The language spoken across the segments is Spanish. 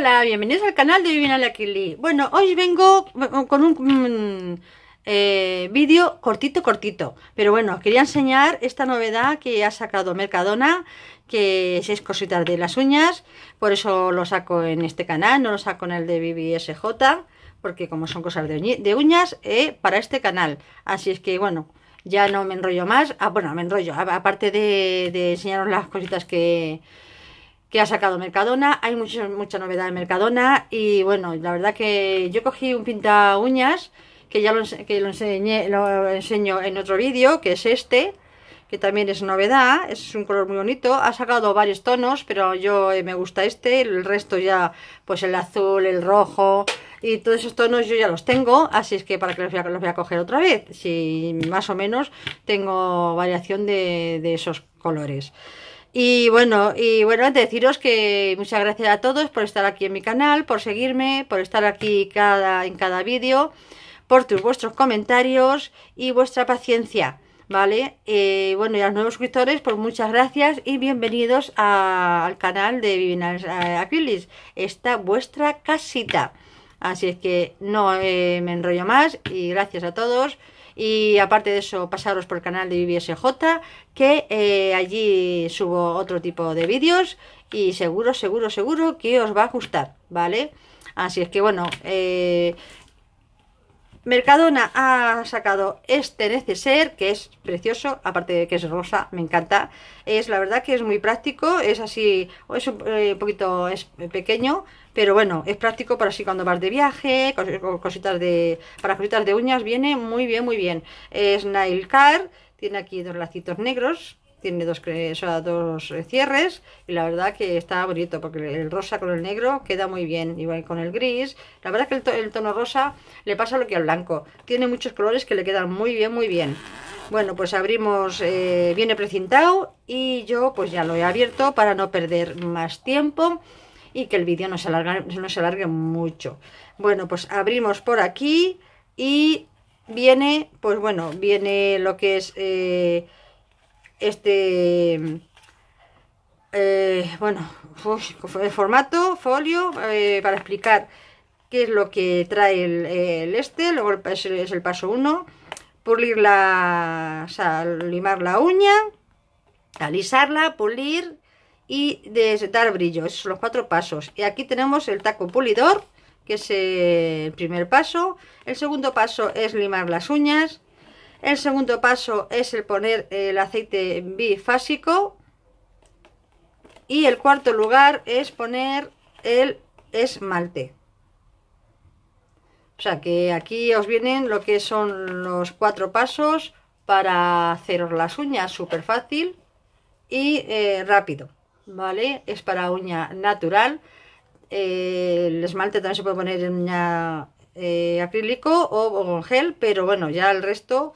Hola, bienvenidos al canal de Viviana Laquili Bueno, hoy vengo mm, con un mm, eh, vídeo cortito, cortito. Pero bueno, quería enseñar esta novedad que ha sacado Mercadona, que es cositas de las uñas. Por eso lo saco en este canal, no lo saco en el de BBSJ, porque como son cosas de, uñas, eh, para este canal. Así es que bueno, ya no me enrollo más. Ah, bueno, me enrollo. Aparte de, de enseñaros las cositas que que ha sacado Mercadona. Hay mucha mucha novedad de Mercadona y bueno, la verdad que yo cogí un pinta uñas que ya lo, que lo, enseñé, lo enseño en otro vídeo, que es este que también es novedad, es un color muy bonito, ha sacado varios tonos, pero yo eh, me gusta este, el resto ya, pues el azul, el rojo y todos esos tonos yo ya los tengo, así es que para que los voy a, coger otra vez, si más o menos tengo variación de, esos colores. Y bueno, y bueno, deciros que muchas gracias a todos por estar aquí en mi canal, por seguirme, por estar aquí cada, en cada vídeo, por tus vuestros comentarios y vuestra paciencia. ¿vale? Eh, bueno, y a los nuevos suscriptores, pues muchas gracias y bienvenidos al canal de Vivinas eh, Aquiles. Esta vuestra casita. Así es que no eh, me enrollo más y gracias a todos. Y aparte de eso, pasaros por el canal de VivSJ, que allí subo otro tipo de vídeos y seguro, seguro, seguro que os va a gustar, ¿vale? Así es que bueno, eh, Mercadona ha sacado este neceser, que es precioso, aparte de que es rosa, me encanta. Es la verdad que es muy práctico, es así, es un eh, poquito es pequeño, pero bueno, es práctico para así cuando vas de viaje, cositas de, para cositas de uñas, viene muy bien, muy bien. Es Nail Car, tiene aquí dos lacitos negros, tiene dos, dos eh, cierres y la verdad que está bonito porque el rosa con el negro queda muy bien igual con el gris la verdad que el, tono rosa le pasa lo que al blanco tiene muchos colores que le quedan muy bien muy bien bueno pues abrimos eh, viene precintado y yo pues ya lo he abierto para no perder más tiempo y que el vídeo no se alargue, no se alargue mucho bueno pues abrimos por aquí y viene pues bueno viene lo que es eh, este... Eh, bueno, formato, folio, eh, para explicar qué es lo que trae el, este, luego es, el, paso 1, pulir la, o limar la uña, alisarla, pulir y desetar brillo, esos son los cuatro pasos. Y aquí tenemos el taco pulidor, que es el primer paso, el segundo paso es limar las uñas, el segundo paso es el poner el aceite bifásico. Y el cuarto lugar es poner el esmalte. O sea que aquí os vienen lo que son los cuatro pasos para haceros las uñas, súper fácil y eh, rápido, ¿vale? Es para uña natural. Eh, el esmalte también se puede poner en uña eh, acrílico o, con gel, pero bueno, ya el resto,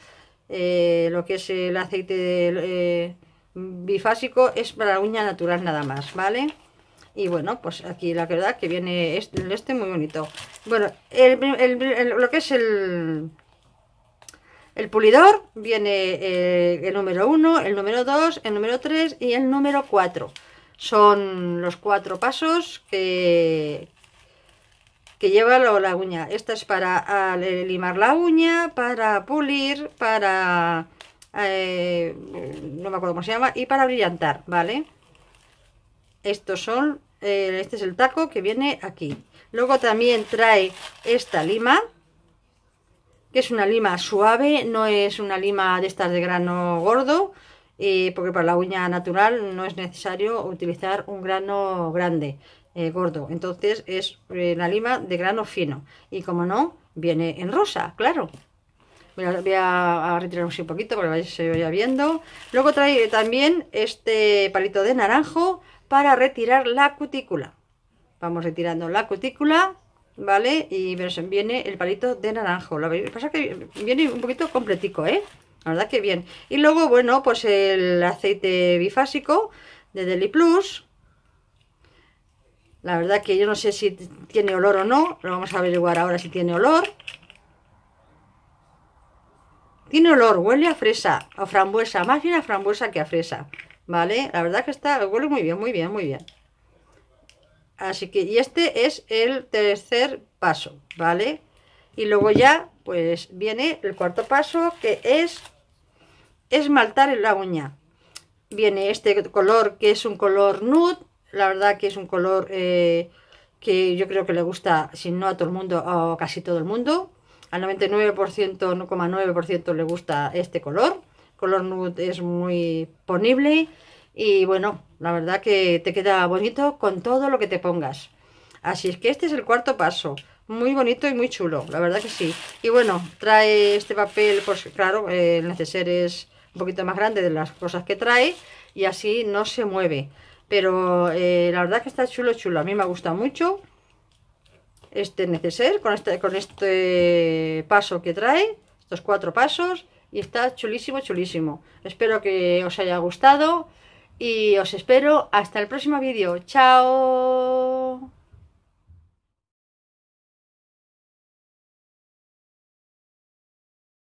eh, lo que es el aceite eh, bifásico es para uña natural nada más, ¿vale? Y bueno, pues aquí la verdad que viene este, muy bonito. Bueno, lo que es el, el pulidor viene el número 1, el número 2, el número 3 y el número 4. Son los cuatro pasos que, que lleva la uña. Esta es para ah, limar la uña, para pulir, para... Eh, no me acuerdo cómo se llama, y para brillantar, ¿vale? Estos son, eh, este es el taco que viene aquí. Luego también trae esta lima, que es una lima suave, no es una lima de estas de grano gordo, eh, porque para la uña natural no es necesario utilizar un grano grande. Eh, gordo. Entonces es eh, la lima de grano fino. Y como no, viene en rosa, claro. Voy a, retirar un poquito para que se vaya viendo. Luego trae también este palito de naranjo para retirar la cutícula. Vamos retirando la cutícula, ¿vale? Y viene el palito de naranjo. Lo que pasa es que viene un poquito completico, ¿eh? La verdad que bien. Y luego, bueno, pues el aceite bifásico de Deli Plus, la verdad que yo no sé si tiene olor o no. Lo vamos a averiguar ahora si tiene olor. Tiene olor, huele a fresa, a frambuesa. Más bien a frambuesa que a fresa. ¿Vale? La verdad que está, huele muy bien, muy bien, muy bien. Así que, y este es el tercer paso, ¿vale? Y luego ya, pues viene el cuarto paso que es esmaltar la uña. Viene este color que es un color nude la verdad que es un color eh, que yo creo que le gusta, si no a todo el mundo, o casi todo el mundo. Al 99%, 9,9% le gusta este color. color nude es muy ponible y bueno, la verdad que te queda bonito con todo lo que te pongas. Así es que este es el cuarto paso. Muy bonito y muy chulo, la verdad que sí. Y bueno, trae este papel, pues claro, eh, el neceser es un poquito más grande de las cosas que trae y así no se mueve. Pero eh, la verdad que está chulo, chulo. A mí me gusta mucho este neceser con este, con este paso que trae, estos cuatro pasos. Y está chulísimo, chulísimo. Espero que os haya gustado y os espero hasta el próximo vídeo. ¡Chao!